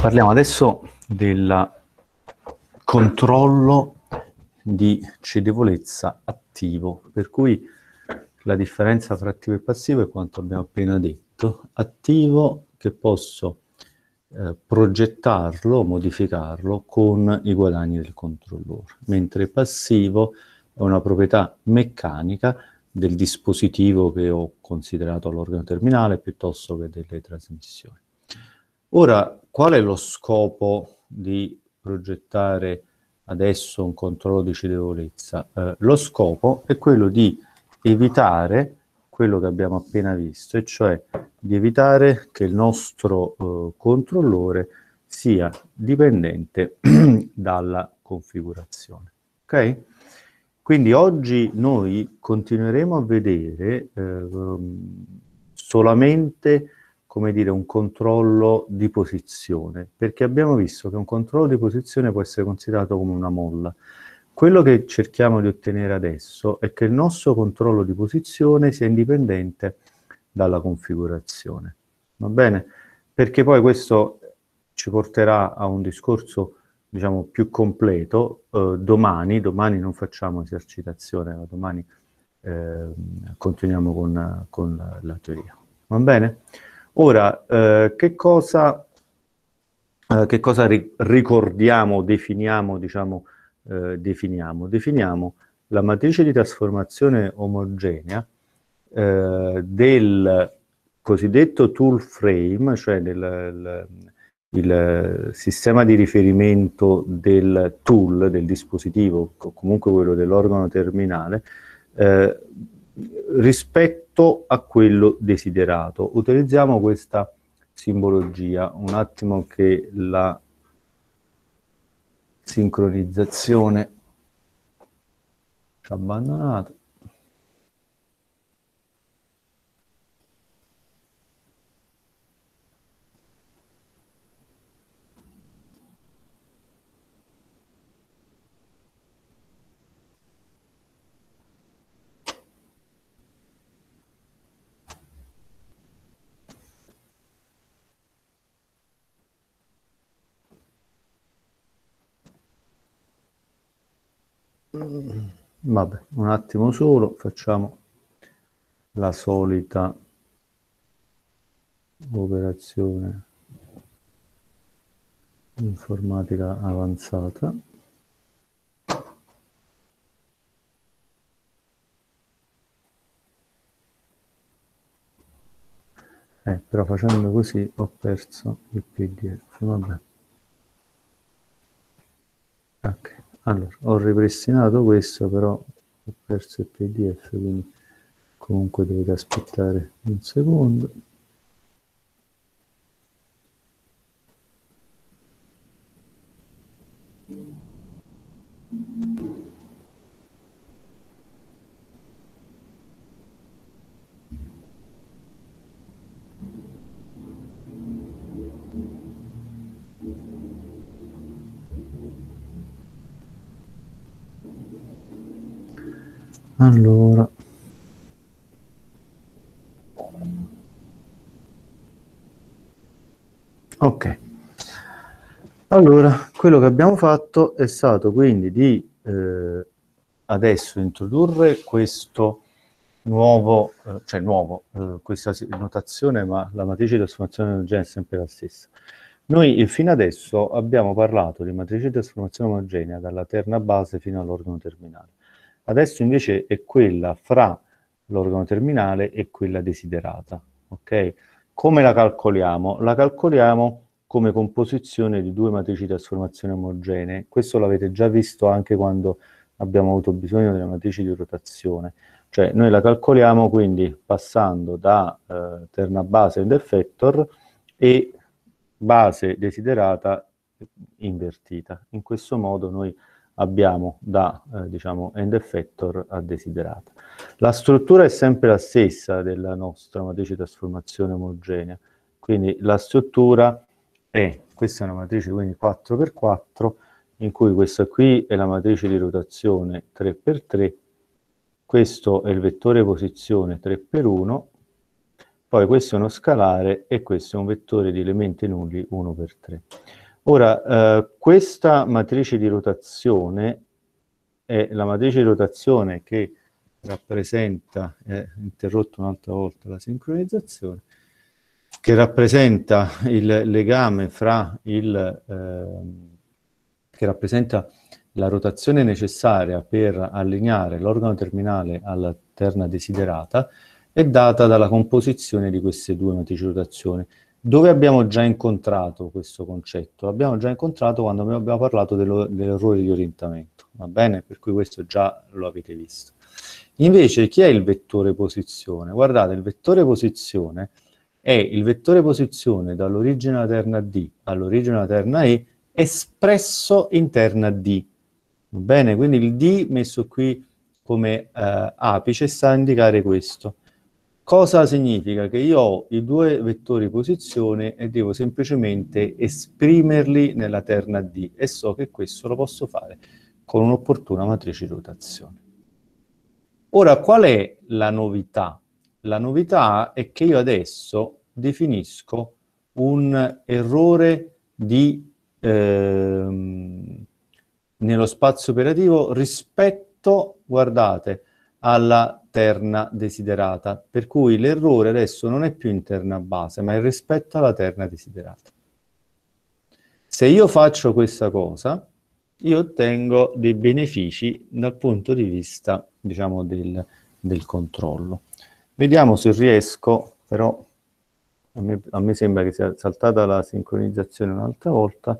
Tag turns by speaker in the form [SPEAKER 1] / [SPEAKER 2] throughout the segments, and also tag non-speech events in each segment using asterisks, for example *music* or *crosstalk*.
[SPEAKER 1] Parliamo adesso del controllo di cedevolezza attivo, per cui la differenza tra attivo e passivo è quanto abbiamo appena detto. Attivo che posso eh, progettarlo, modificarlo con i guadagni del controllore, mentre passivo è una proprietà meccanica del dispositivo che ho considerato l'organo terminale piuttosto che delle trasmissioni. Ora qual è lo scopo di progettare adesso un controllo di cedevolezza? Eh, lo scopo è quello di evitare quello che abbiamo appena visto, e cioè di evitare che il nostro eh, controllore sia dipendente *clears throat* dalla configurazione. Ok? Quindi oggi noi continueremo a vedere eh, solamente come dire, un controllo di posizione, perché abbiamo visto che un controllo di posizione può essere considerato come una molla. Quello che cerchiamo di ottenere adesso è che il nostro controllo di posizione sia indipendente dalla configurazione, va bene? Perché poi questo ci porterà a un discorso diciamo più completo eh, domani, domani non facciamo esercitazione, ma domani eh, continuiamo con, con la teoria, va bene? Ora, eh, che cosa, eh, che cosa ri ricordiamo, definiamo, diciamo, eh, definiamo? Definiamo la matrice di trasformazione omogenea eh, del cosiddetto tool frame, cioè del il, il sistema di riferimento del tool, del dispositivo, o comunque quello dell'organo terminale, eh, rispetto a quello desiderato. Utilizziamo questa simbologia, un attimo che la sincronizzazione ci ha abbandonato. Mm. vabbè un attimo solo facciamo la solita operazione informatica avanzata eh, però facendo così ho perso il pdf vabbè ok allora, ho ripristinato questo, però ho perso il PDF, quindi comunque dovete aspettare un secondo. Allora. Ok. Allora, quello che abbiamo fatto è stato quindi di eh, adesso introdurre questo nuovo, eh, cioè nuovo, eh, questa notazione, ma la matrice di trasformazione omogenea è sempre la stessa. Noi eh, fino adesso abbiamo parlato di matrice di trasformazione omogenea dalla terna base fino all'organo terminale. Adesso invece è quella fra l'organo terminale e quella desiderata. Okay? Come la calcoliamo? La calcoliamo come composizione di due matrici di trasformazione omogenee. Questo l'avete già visto anche quando abbiamo avuto bisogno delle matrici di rotazione. Cioè noi la calcoliamo quindi passando da eh, terna base ed effettor e base desiderata invertita. In questo modo noi abbiamo da eh, diciamo, end effector a desiderata. La struttura è sempre la stessa della nostra matrice di trasformazione omogenea, quindi la struttura è, questa è una matrice quindi 4x4, in cui questa qui è la matrice di rotazione 3x3, questo è il vettore posizione 3x1, poi questo è uno scalare e questo è un vettore di elementi nulli 1x3. Ora, eh, questa matrice di rotazione è la matrice di rotazione che rappresenta, eh, interrotto un'altra volta la sincronizzazione, che rappresenta il legame fra il, eh, che rappresenta la rotazione necessaria per allineare l'organo terminale alla terna desiderata, è data dalla composizione di queste due matrici di rotazione. Dove abbiamo già incontrato questo concetto? Abbiamo già incontrato quando abbiamo parlato dell'errore di orientamento, va bene? Per cui questo già lo avete visto. Invece chi è il vettore posizione? Guardate, il vettore posizione è il vettore posizione dall'origine alla D all'origine alla E espresso in terna D. Va bene? Quindi il D messo qui come eh, apice sta a indicare questo. Cosa significa? Che io ho i due vettori posizione e devo semplicemente esprimerli nella terna D e so che questo lo posso fare con un'opportuna matrice di rotazione. Ora, qual è la novità? La novità è che io adesso definisco un errore di, ehm, nello spazio operativo rispetto, guardate, alla terna desiderata, per cui l'errore adesso non è più interna terna base, ma è rispetto alla terna desiderata. Se io faccio questa cosa, io ottengo dei benefici dal punto di vista, diciamo, del, del controllo. Vediamo se riesco, però a me, a me, sembra che sia saltata la sincronizzazione un'altra volta,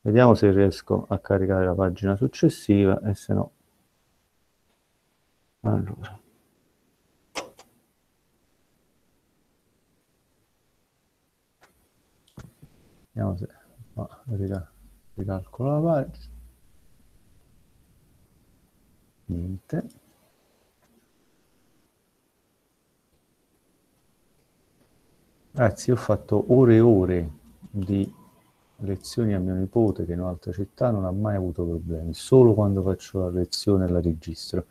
[SPEAKER 1] vediamo se riesco a caricare la pagina successiva e se no... Allora. Vediamo se ma, rical ricalcolo la pagina. Niente. Ragazzi, ho fatto ore e ore di lezioni a mio nipote che in un'altra città non ha mai avuto problemi, solo quando faccio la lezione e la registro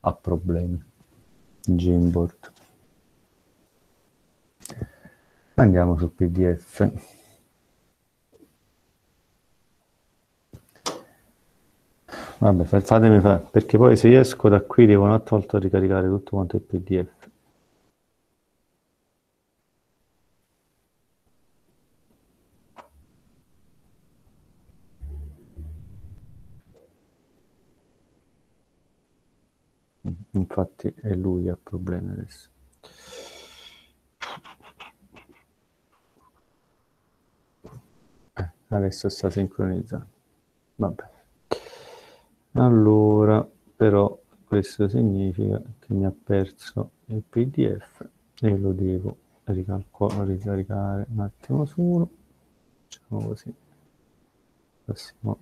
[SPEAKER 1] ha problemi. Jamboard. Andiamo sul PDF. Vabbè, fatemi fare, perché poi se io esco da qui devo un volta ricaricare tutto quanto il PDF. Infatti è lui a problemi adesso. Eh, adesso sta sincronizzando. Vabbè allora però questo significa che mi ha perso il pdf e lo devo ricaricare un attimo solo facciamo così passiamo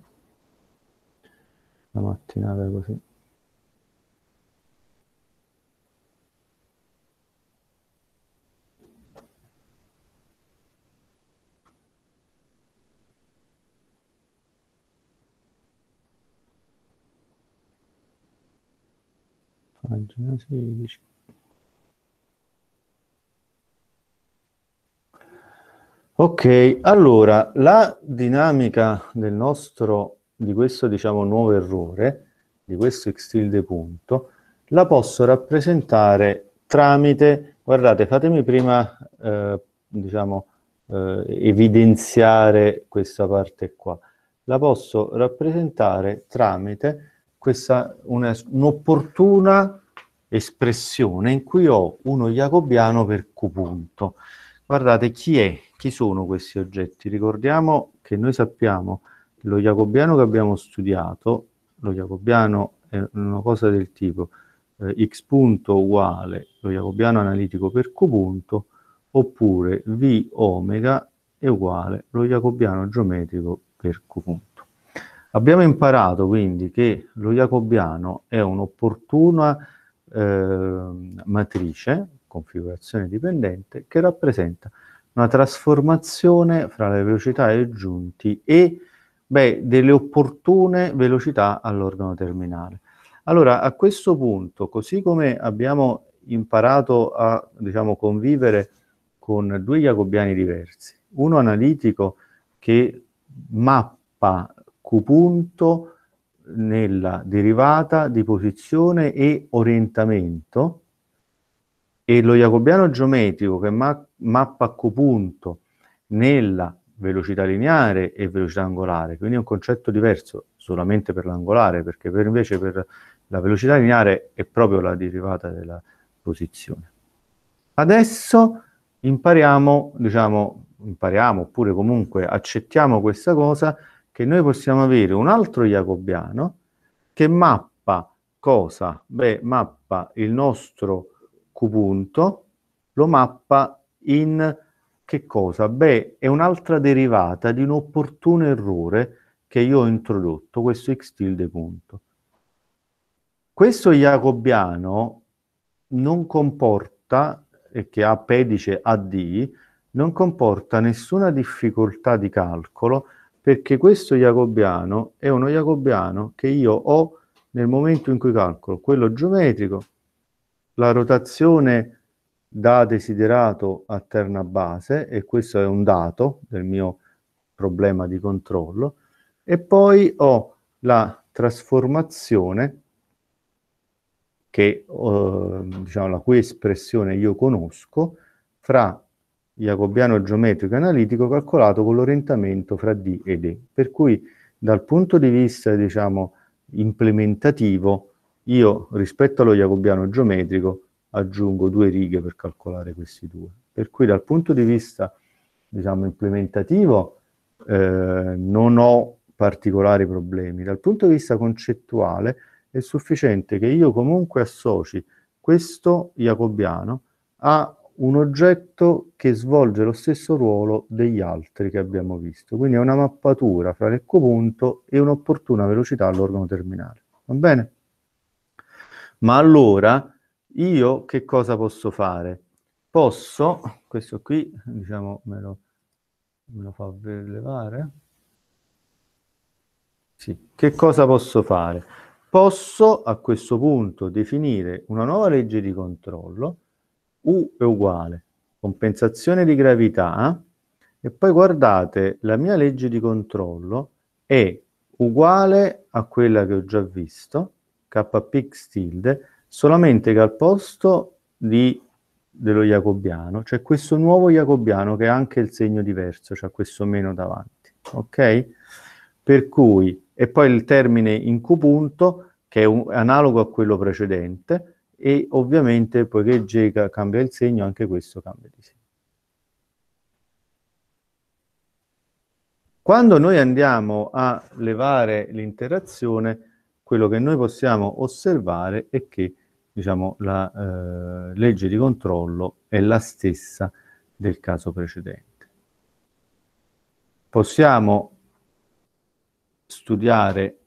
[SPEAKER 1] la mattinata così pagina 16. Ok, allora la dinamica del nostro, di questo diciamo nuovo errore, di questo x tilde punto, la posso rappresentare tramite, guardate fatemi prima eh, diciamo eh, evidenziare questa parte qua, la posso rappresentare tramite questa un'opportuna espressione in cui ho uno jacobiano per q punto. Guardate chi è, chi sono questi oggetti. Ricordiamo che noi sappiamo che lo jacobiano che abbiamo studiato, lo jacobiano è una cosa del tipo eh, x punto uguale lo jacobiano analitico per q punto oppure v omega è uguale lo jacobiano geometrico per q punto. Abbiamo imparato quindi che lo jacobiano è un'opportuna Ehm, matrice, configurazione dipendente, che rappresenta una trasformazione fra le velocità aggiunti e beh, delle opportune velocità all'organo terminale. Allora, a questo punto, così come abbiamo imparato a diciamo, convivere con due jacobiani diversi, uno analitico che mappa Q punto nella derivata di posizione e orientamento e lo jacobiano geometrico che ma mappa copunto nella velocità lineare e velocità angolare, quindi è un concetto diverso solamente per l'angolare, perché per invece per la velocità lineare è proprio la derivata della posizione. Adesso impariamo, diciamo, impariamo oppure comunque accettiamo questa cosa che noi possiamo avere un altro jacobiano che mappa cosa? Beh, mappa il nostro Q punto, lo mappa in che cosa? Beh, è un'altra derivata di un opportuno errore che io ho introdotto, questo x tilde punto. Questo jacobiano non comporta, e che ha pedice AD, non comporta nessuna difficoltà di calcolo perché questo jacobiano è uno jacobiano che io ho nel momento in cui calcolo quello geometrico, la rotazione da desiderato a terna base, e questo è un dato del mio problema di controllo, e poi ho la trasformazione che, eh, diciamo, la cui espressione io conosco, fra jacobiano geometrico analitico calcolato con l'orientamento fra D ed E. Per cui dal punto di vista diciamo, implementativo, io rispetto allo jacobiano geometrico aggiungo due righe per calcolare questi due. Per cui dal punto di vista diciamo, implementativo eh, non ho particolari problemi. Dal punto di vista concettuale è sufficiente che io comunque associ questo jacobiano a un oggetto che svolge lo stesso ruolo degli altri che abbiamo visto. Quindi è una mappatura fra l'ecopunto e un'opportuna velocità all'organo terminale. Va bene? Ma allora io che cosa posso fare? Posso, questo qui, diciamo, me lo, me lo fa rilevare. Sì, che cosa posso fare? Posso a questo punto definire una nuova legge di controllo U è uguale compensazione di gravità e poi guardate la mia legge di controllo è uguale a quella che ho già visto kpx tilde solamente che al posto di, dello jacobiano c'è cioè questo nuovo jacobiano che ha anche il segno diverso cioè questo meno davanti ok per cui e poi il termine in q punto che è un, analogo a quello precedente e ovviamente poiché J cambia il segno, anche questo cambia di segno. Quando noi andiamo a levare l'interazione, quello che noi possiamo osservare è che diciamo, la eh, legge di controllo è la stessa del caso precedente. Possiamo studiare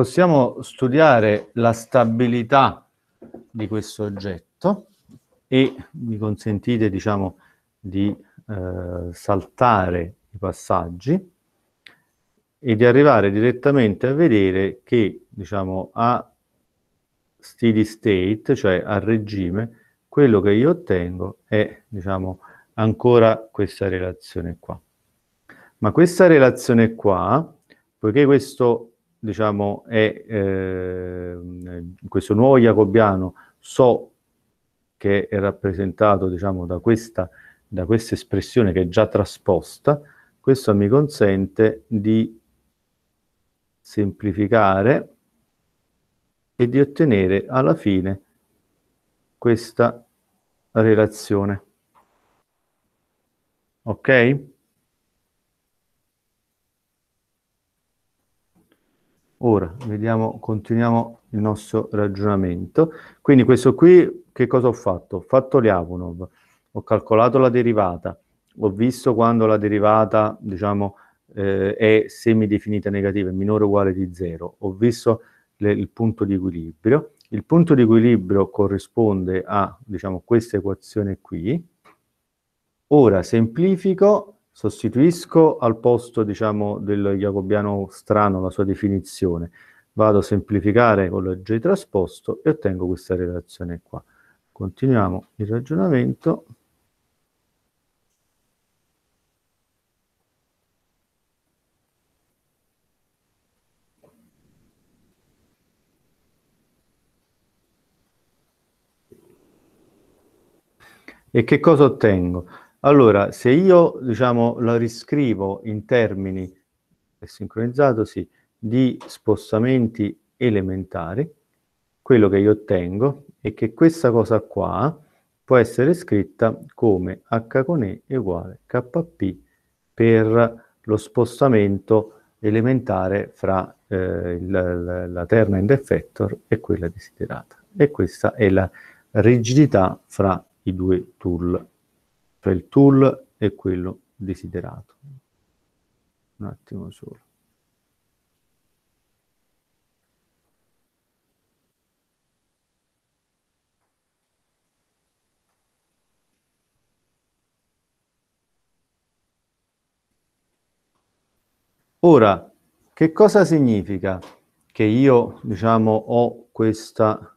[SPEAKER 1] possiamo studiare la stabilità di questo oggetto e mi consentite diciamo di eh, saltare i passaggi e di arrivare direttamente a vedere che diciamo a steady state cioè a regime quello che io ottengo è diciamo ancora questa relazione qua ma questa relazione qua poiché questo diciamo, è eh, questo nuovo jacobiano, so che è rappresentato diciamo, da, questa, da questa espressione che è già trasposta, questo mi consente di semplificare e di ottenere alla fine questa relazione. Ok? Ora, vediamo, continuiamo il nostro ragionamento. Quindi questo qui, che cosa ho fatto? Ho fatto Lyapunov, ho calcolato la derivata, ho visto quando la derivata, diciamo, eh, è semidefinita negativa, è minore o uguale di zero, ho visto le, il punto di equilibrio. Il punto di equilibrio corrisponde a, diciamo, questa equazione qui. Ora semplifico sostituisco al posto diciamo, del jacobiano strano la sua definizione, vado a semplificare con il J trasposto e ottengo questa relazione qua. Continuiamo il ragionamento. E che cosa ottengo? Allora, se io, diciamo, la riscrivo in termini, è sincronizzato, sì, di spostamenti elementari, quello che io ottengo è che questa cosa qua può essere scritta come h con e uguale kp per lo spostamento elementare fra eh, la, la, la terna end effector e quella desiderata. E questa è la rigidità fra i due tool fra il tool e quello desiderato. Un attimo solo. Ora, che cosa significa che io, diciamo, ho questa,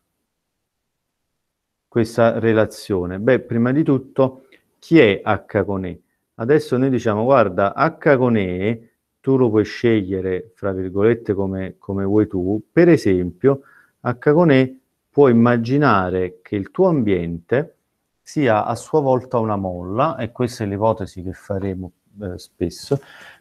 [SPEAKER 1] questa relazione? Beh, prima di tutto chi è H con E? Adesso noi diciamo, guarda, H con E tu lo puoi scegliere, fra virgolette, come, come vuoi tu. Per esempio, H con E puoi immaginare che il tuo ambiente sia a sua volta una molla, e questa è l'ipotesi che faremo eh, spesso,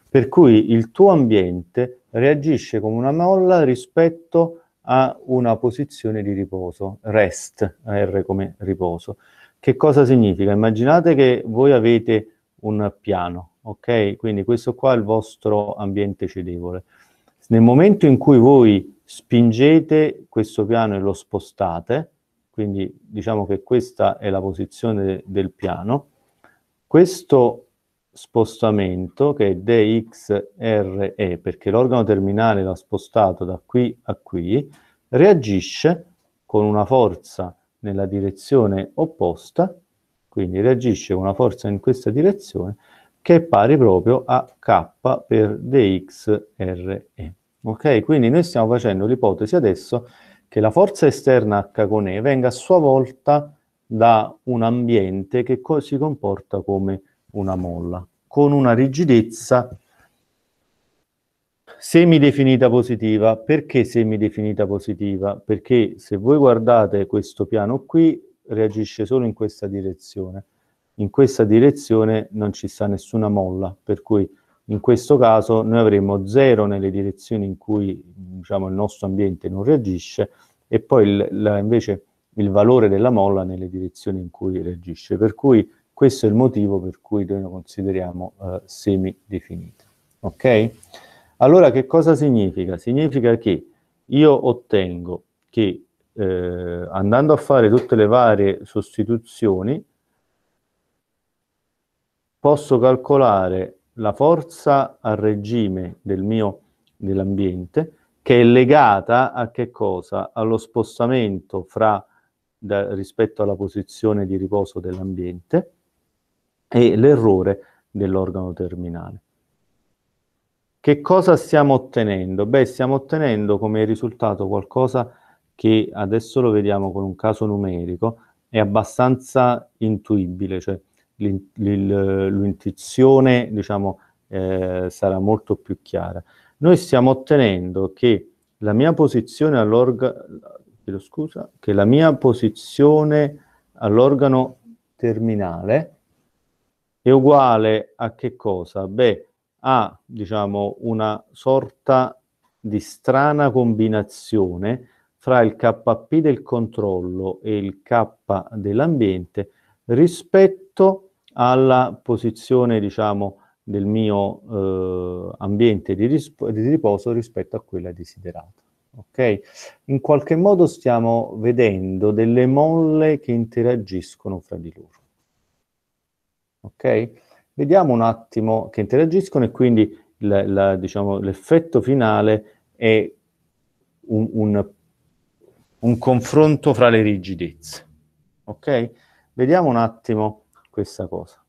[SPEAKER 1] per cui il tuo ambiente reagisce come una molla rispetto a una posizione di riposo, rest, R come riposo. Che cosa significa? Immaginate che voi avete un piano, ok? Quindi questo qua è il vostro ambiente cedevole. Nel momento in cui voi spingete questo piano e lo spostate, quindi diciamo che questa è la posizione del piano, questo spostamento che è DXRE, perché l'organo terminale l'ha spostato da qui a qui, reagisce con una forza nella direzione opposta, quindi reagisce con una forza in questa direzione, che è pari proprio a K per dx re. Ok? Quindi noi stiamo facendo l'ipotesi adesso che la forza esterna H con E venga a sua volta da un ambiente che co si comporta come una molla, con una rigidezza Semidefinita positiva, perché semidefinita positiva? Perché se voi guardate questo piano qui, reagisce solo in questa direzione. In questa direzione non ci sta nessuna molla, per cui in questo caso noi avremo zero nelle direzioni in cui diciamo, il nostro ambiente non reagisce e poi il, la, invece il valore della molla nelle direzioni in cui reagisce. Per cui questo è il motivo per cui noi lo consideriamo eh, semidefinita. Ok? Allora che cosa significa? Significa che io ottengo che eh, andando a fare tutte le varie sostituzioni posso calcolare la forza a regime del dell'ambiente che è legata a che cosa? Allo spostamento fra, da, rispetto alla posizione di riposo dell'ambiente e l'errore dell'organo terminale. Che cosa stiamo ottenendo? Beh, stiamo ottenendo come risultato qualcosa che adesso lo vediamo con un caso numerico, è abbastanza intuibile, cioè l'intuizione diciamo, eh, sarà molto più chiara. Noi stiamo ottenendo che la mia posizione all'organo, scusa, che la mia posizione all'organo terminale è uguale a che cosa? Beh, ha diciamo, una sorta di strana combinazione fra il KP del controllo e il K dell'ambiente rispetto alla posizione diciamo, del mio eh, ambiente di, di, riposo rispetto a quella desiderata. Okay? In qualche modo stiamo vedendo delle molle che interagiscono fra di loro. Okay? vediamo un attimo che interagiscono e quindi la, la, diciamo, l'effetto finale è un, un, un, confronto fra le rigidezze. Ok? Vediamo un attimo questa cosa.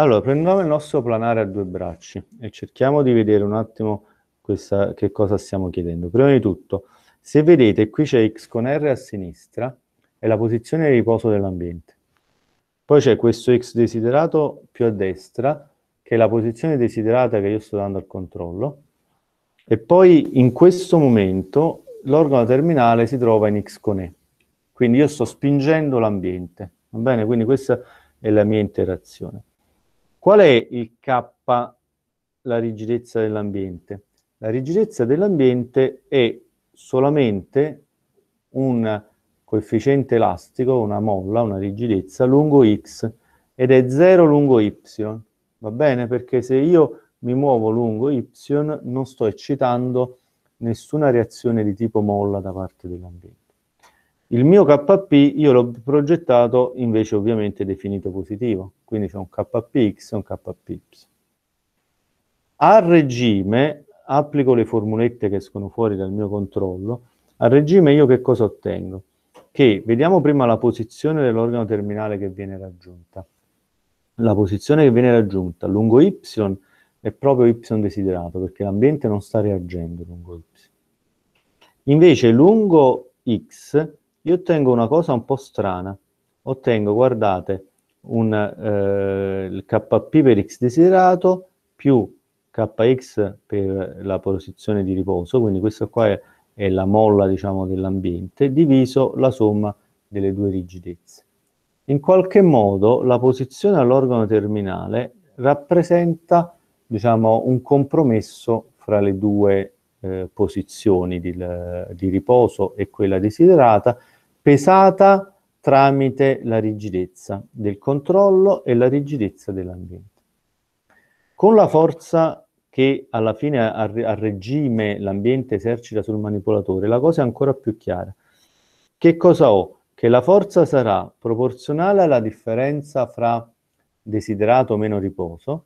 [SPEAKER 1] Allora, prendiamo il nostro planare a due bracci e cerchiamo di vedere un attimo questa, che cosa stiamo chiedendo. Prima di tutto, se vedete qui c'è x con r a sinistra, è la posizione di riposo dell'ambiente. Poi c'è questo x desiderato più a destra, che è la posizione desiderata che io sto dando al controllo, e poi in questo momento l'organo terminale si trova in x con e. Quindi io sto spingendo l'ambiente, va bene? Quindi questa è la mia interazione. Qual è il K, la rigidezza dell'ambiente? La rigidezza dell'ambiente è solamente un coefficiente elastico, una molla, una rigidezza lungo x ed è 0 lungo y, va bene? Perché se io mi muovo lungo y non sto eccitando nessuna reazione di tipo molla da parte dell'ambiente. Il mio KP io l'ho progettato invece ovviamente definito positivo, quindi c'è un KPX e un KPY. A regime applico le formulette che escono fuori dal mio controllo, a regime io che cosa ottengo? Che vediamo prima la posizione dell'organo terminale che viene raggiunta. La posizione che viene raggiunta lungo y è proprio y desiderato, perché l'ambiente non sta reagendo lungo y. Invece lungo x io ottengo una cosa un po' strana. Ottengo, guardate, un eh, kp per x desiderato più kx per la posizione di riposo, quindi questa qua è, è la molla diciamo, dell'ambiente, diviso la somma delle due rigidezze. In qualche modo la posizione all'organo terminale rappresenta diciamo, un compromesso fra le due eh, posizioni di, di riposo e quella desiderata pesata tramite la rigidezza del controllo e la rigidezza dell'ambiente. Con la forza che alla fine a, regime l'ambiente esercita sul manipolatore, la cosa è ancora più chiara. Che cosa ho? Che la forza sarà proporzionale alla differenza fra desiderato meno riposo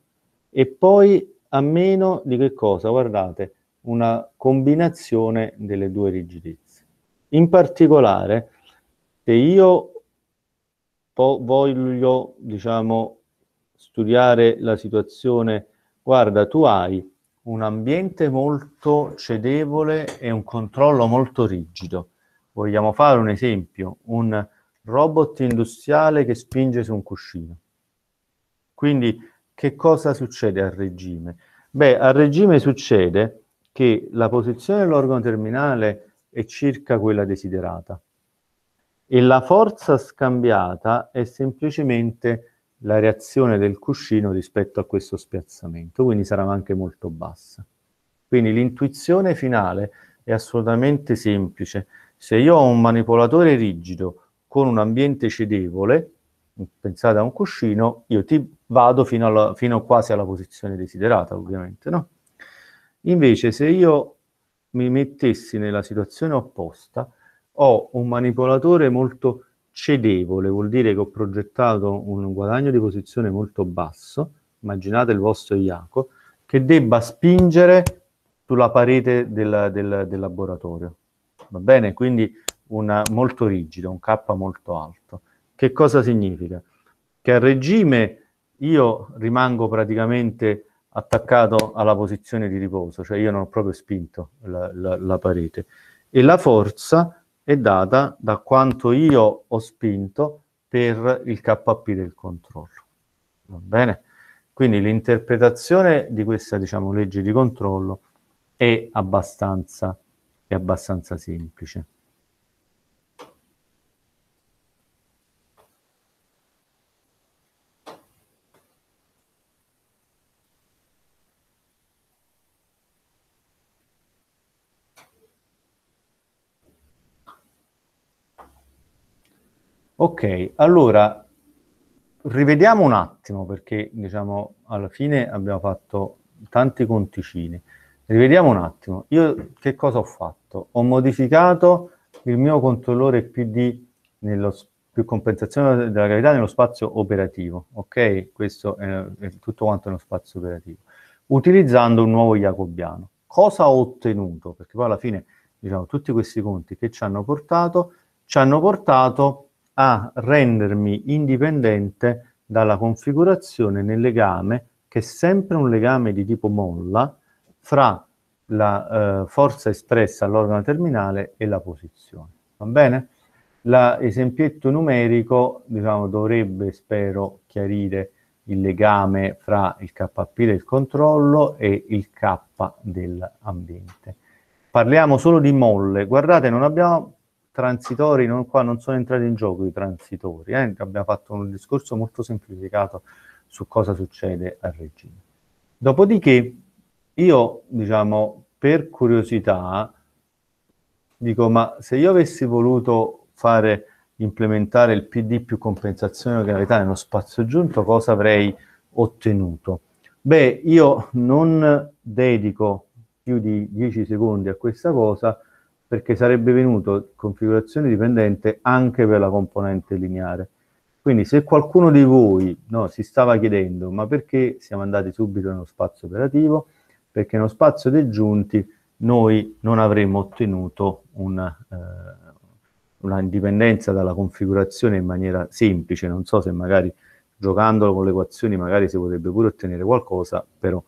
[SPEAKER 1] e poi a meno di che cosa? Guardate, una combinazione delle due rigidezze. In particolare, e io voglio, diciamo, studiare la situazione, guarda, tu hai un ambiente molto cedevole e un controllo molto rigido. Vogliamo fare un esempio, un robot industriale che spinge su un cuscino. Quindi che cosa succede al regime? Beh, al regime succede che la posizione dell'organo terminale è circa quella desiderata e la forza scambiata è semplicemente la reazione del cuscino rispetto a questo spiazzamento, quindi sarà anche molto bassa. Quindi l'intuizione finale è assolutamente semplice. Se io ho un manipolatore rigido con un ambiente cedevole, pensate a un cuscino, io ti vado fino, alla, fino quasi alla posizione desiderata, ovviamente, no? Invece se io mi mettessi nella situazione opposta, ho un manipolatore molto cedevole, vuol dire che ho progettato un guadagno di posizione molto basso, immaginate il vostro Iaco, che debba spingere sulla parete del, del, del laboratorio. Va bene? Quindi una, molto rigido, un K molto alto. Che cosa significa? Che a regime io rimango praticamente attaccato alla posizione di riposo, cioè io non ho proprio spinto la, la, la parete. E la forza è data da quanto io ho spinto per il KP del controllo. Va bene? Quindi l'interpretazione di questa diciamo, legge di controllo è abbastanza, è abbastanza semplice. Ok, allora rivediamo un attimo perché diciamo alla fine abbiamo fatto tanti conticini. Rivediamo un attimo. Io che cosa ho fatto? Ho modificato il mio controllore PD nello più compensazione della gravità nello spazio operativo, ok? Questo è, è tutto quanto nello spazio operativo, utilizzando un nuovo jacobiano. Cosa ho ottenuto? Perché poi alla fine, diciamo, tutti questi conti che ci hanno portato, ci hanno portato a rendermi indipendente dalla configurazione nel legame, che è sempre un legame di tipo molla, fra la eh, forza espressa all'organo terminale e la posizione. Va bene? L'esempietto numerico diciamo, dovrebbe, spero, chiarire il legame fra il KP del controllo e il K dell'ambiente. Parliamo solo di molle. Guardate, non abbiamo transitori, non, qua non sono entrati in gioco i transitori, eh? abbiamo fatto un discorso molto semplificato su cosa succede al regime. Dopodiché io, diciamo, per curiosità, dico, ma se io avessi voluto fare implementare il PD più compensazione della gravità nello spazio aggiunto, cosa avrei ottenuto? Beh, io non dedico più di 10 secondi a questa cosa, perché sarebbe venuto configurazione dipendente anche per la componente lineare. Quindi se qualcuno di voi no, si stava chiedendo ma perché siamo andati subito nello spazio operativo, perché nello spazio dei giunti noi non avremmo ottenuto una, eh, una indipendenza dalla configurazione in maniera semplice, non so se magari giocandolo con le equazioni magari si potrebbe pure ottenere qualcosa, però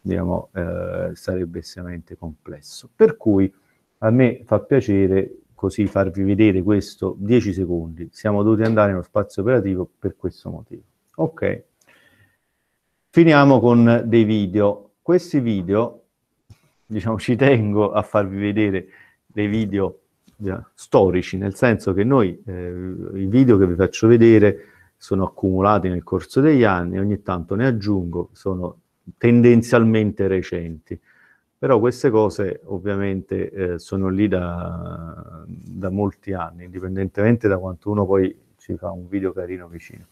[SPEAKER 1] diciamo, eh, sarebbe estremamente complesso. Per cui a me fa piacere così farvi vedere questo 10 secondi. Siamo dovuti andare nello spazio operativo per questo motivo. Ok. Finiamo con dei video. Questi video, diciamo, ci tengo a farvi vedere dei video storici, nel senso che noi, eh, i video che vi faccio vedere sono accumulati nel corso degli anni, ogni tanto ne aggiungo, sono tendenzialmente recenti. Però queste cose ovviamente eh, sono lì da, da, molti anni, indipendentemente da quanto uno poi ci fa un video carino vicino.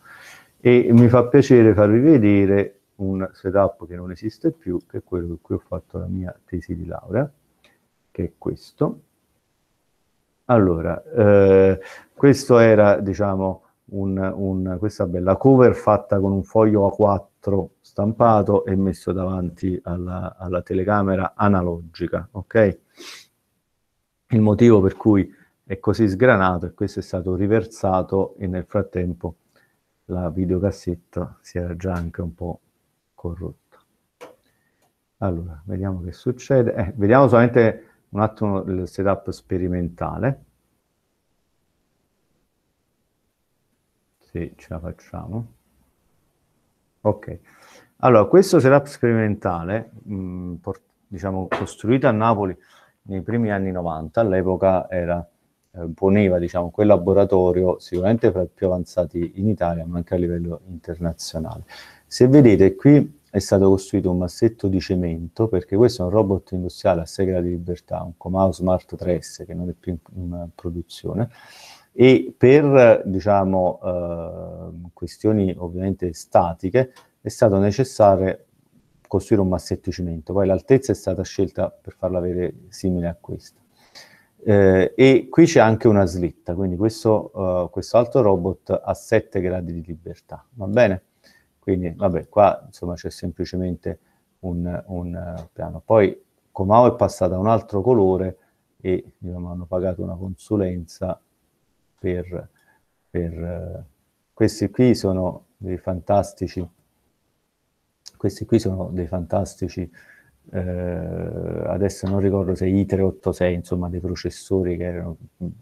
[SPEAKER 1] E mi fa piacere farvi vedere un setup che non esiste più, che è quello per cui ho fatto la mia tesi di laurea, che è questo. Allora, eh, questo era, diciamo, un, un, questa bella cover fatta con un foglio A4 quattro stampato e messo davanti alla, alla telecamera analogica, ok? Il motivo per cui è così sgranato è questo è stato riversato e nel frattempo la videocassetta si era già anche un po' corrotta. Allora, vediamo che succede. Eh, vediamo solamente un attimo il setup sperimentale. Se ce la facciamo. Ok. Allora, questo setup sperimentale, mh, diciamo, costruito a Napoli nei primi anni 90, all'epoca era, eh, poneva diciamo, quel laboratorio sicuramente fra i più avanzati in Italia, ma anche a livello internazionale. Se vedete, qui è stato costruito un massetto di cemento, perché questo è un robot industriale a 6 gradi di libertà, un Comau Smart 3S che non è più in, in produzione, e per diciamo, eh, questioni ovviamente statiche è stato necessario costruire un massetto cimento, poi l'altezza è stata scelta per farla avere simile a questa. Eh, e qui c'è anche una slitta, quindi questo, eh, questo, alto robot ha 7 gradi di libertà, va bene? Quindi, vabbè, qua insomma c'è semplicemente un, un uh, piano. Poi Comao è passata a un altro colore e diciamo, hanno pagato una consulenza per, per eh, questi qui sono dei fantastici, questi qui sono dei fantastici, eh, adesso non ricordo se i386, insomma dei processori che erano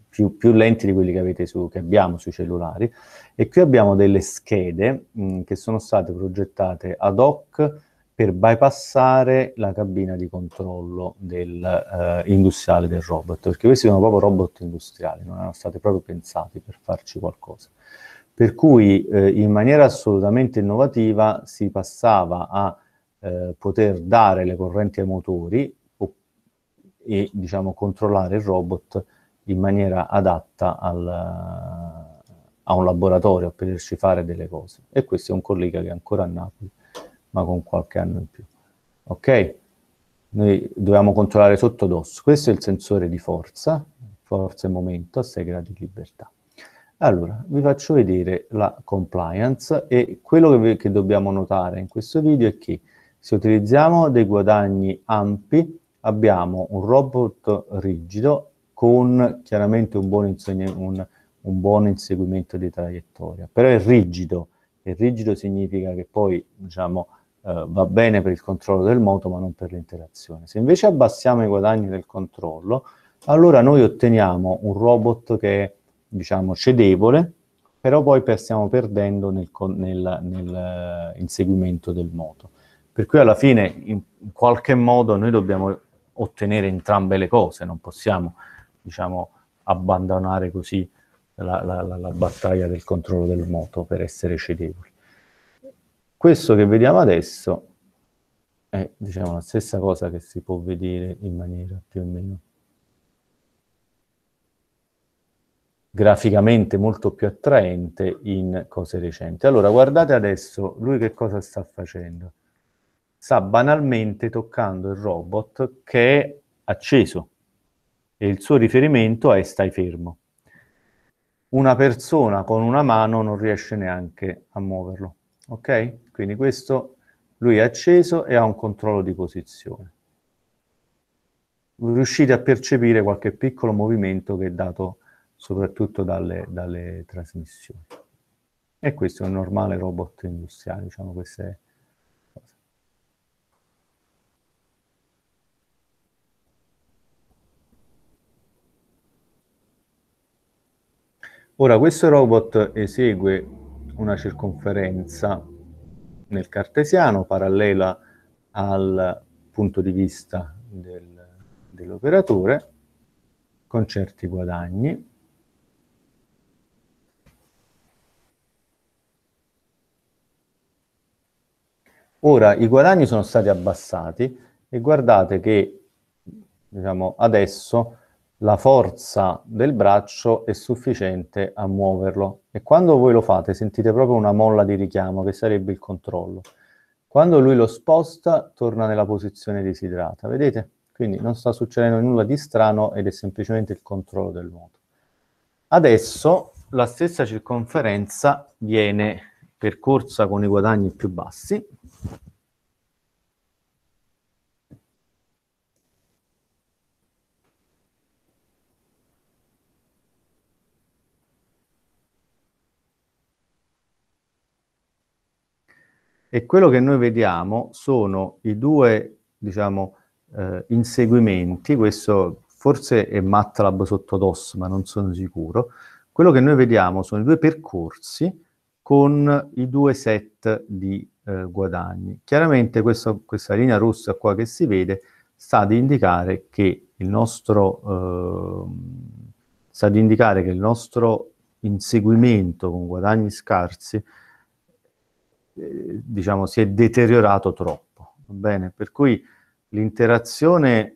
[SPEAKER 1] più, più lenti di quelli che, su, che, abbiamo sui cellulari, e qui abbiamo delle schede mh, mm, che sono state progettate ad hoc per bypassare la cabina di controllo del, eh, industriale del robot, perché questi sono proprio robot industriali, non erano stati proprio pensati per farci qualcosa. Per cui eh, in maniera assolutamente innovativa si passava a eh, poter dare le correnti ai motori e diciamo, controllare il robot in maniera adatta al, a un laboratorio a poterci fare delle cose. E questo è un collega che è ancora a Napoli ma con qualche anno in più. Ok? Noi dobbiamo controllare sotto DOS. Questo è il sensore di forza, forza e momento a 6 gradi di libertà. Allora, vi faccio vedere la compliance e quello che, che dobbiamo notare in questo video è che se utilizziamo dei guadagni ampi abbiamo un robot rigido con chiaramente un buon, un, un buon inseguimento di traiettoria, però è rigido e rigido significa che poi diciamo, eh, va bene per il controllo del moto ma non per l'interazione. Se invece abbassiamo i guadagni del controllo, allora noi otteniamo un robot che è diciamo, cedevole, però poi stiamo perdendo nel, nel, nel eh, inseguimento del moto. Per cui alla fine, in, in qualche modo, noi dobbiamo ottenere entrambe le cose, non possiamo diciamo, abbandonare così la, la, la, la battaglia del controllo del moto per essere cedevoli. Questo che vediamo adesso è diciamo, la stessa cosa che si può vedere in maniera più o meno graficamente molto più attraente in cose recenti. Allora, guardate adesso lui che cosa sta facendo. Sta banalmente toccando il robot che è acceso e il suo riferimento è stai fermo. Una persona con una mano non riesce neanche a muoverlo. Ok? Quindi questo lui è acceso e ha un controllo di posizione. Riuscite a percepire qualche piccolo movimento che è dato soprattutto dalle, dalle trasmissioni. E questo è un normale robot industriale, diciamo queste cose. Ora questo robot esegue una circonferenza nel cartesiano parallela al punto di vista del, dell'operatore con certi guadagni. Ora i guadagni sono stati abbassati e guardate che diciamo, adesso la forza del braccio è sufficiente a muoverlo e quando voi lo fate sentite proprio una molla di richiamo che sarebbe il controllo. Quando lui lo sposta torna nella posizione desiderata, vedete? Quindi non sta succedendo nulla di strano ed è semplicemente il controllo del nuoto. Adesso la stessa circonferenza viene percorsa con i guadagni più bassi, E quello che noi vediamo sono i due, diciamo, eh, inseguimenti, questo forse è MATLAB sotto DOS, ma non sono sicuro, quello che noi vediamo sono i due percorsi con i due set di eh, guadagni. Chiaramente questo, questa linea rossa qua che si vede sta ad indicare che il nostro, eh, sta ad indicare che il nostro inseguimento con guadagni scarsi eh, diciamo, si è deteriorato troppo. Per cui l'interazione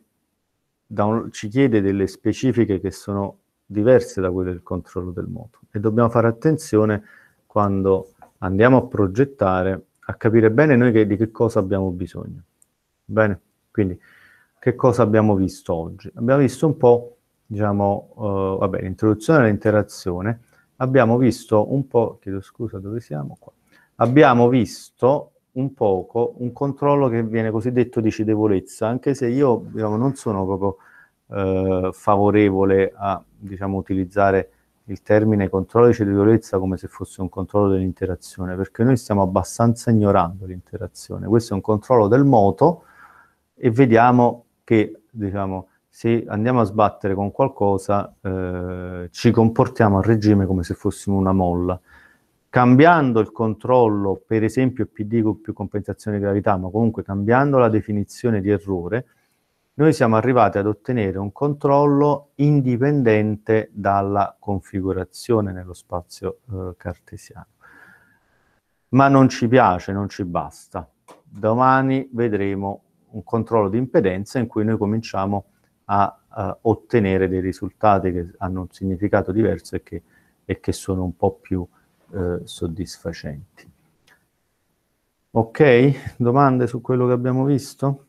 [SPEAKER 1] un, ci chiede delle specifiche che sono diverse da quelle del controllo del moto e dobbiamo fare attenzione quando andiamo a progettare a capire bene noi che, di che cosa abbiamo bisogno. Bene? Quindi che cosa abbiamo visto oggi? Abbiamo visto un po', diciamo, eh, l'introduzione all'interazione, abbiamo visto un po', chiedo scusa dove siamo qua, abbiamo visto un poco un controllo che viene cosiddetto di cedevolezza, anche se io diciamo, non sono proprio eh, favorevole a diciamo, utilizzare il termine controllo di cedevolezza come se fosse un controllo dell'interazione, perché noi stiamo abbastanza ignorando l'interazione. Questo è un controllo del moto e vediamo che diciamo, se andiamo a sbattere con qualcosa eh, ci comportiamo a regime come se fossimo una molla cambiando il controllo, per esempio PD con più compensazione di gravità, ma comunque cambiando la definizione di errore, noi siamo arrivati ad ottenere un controllo indipendente dalla configurazione nello spazio eh, cartesiano. Ma non ci piace, non ci basta. Domani vedremo un controllo di impedenza in cui noi cominciamo a, a eh, ottenere dei risultati che hanno un significato diverso e che, e che sono un po' più eh, soddisfacenti. Ok? Domande su quello che abbiamo visto?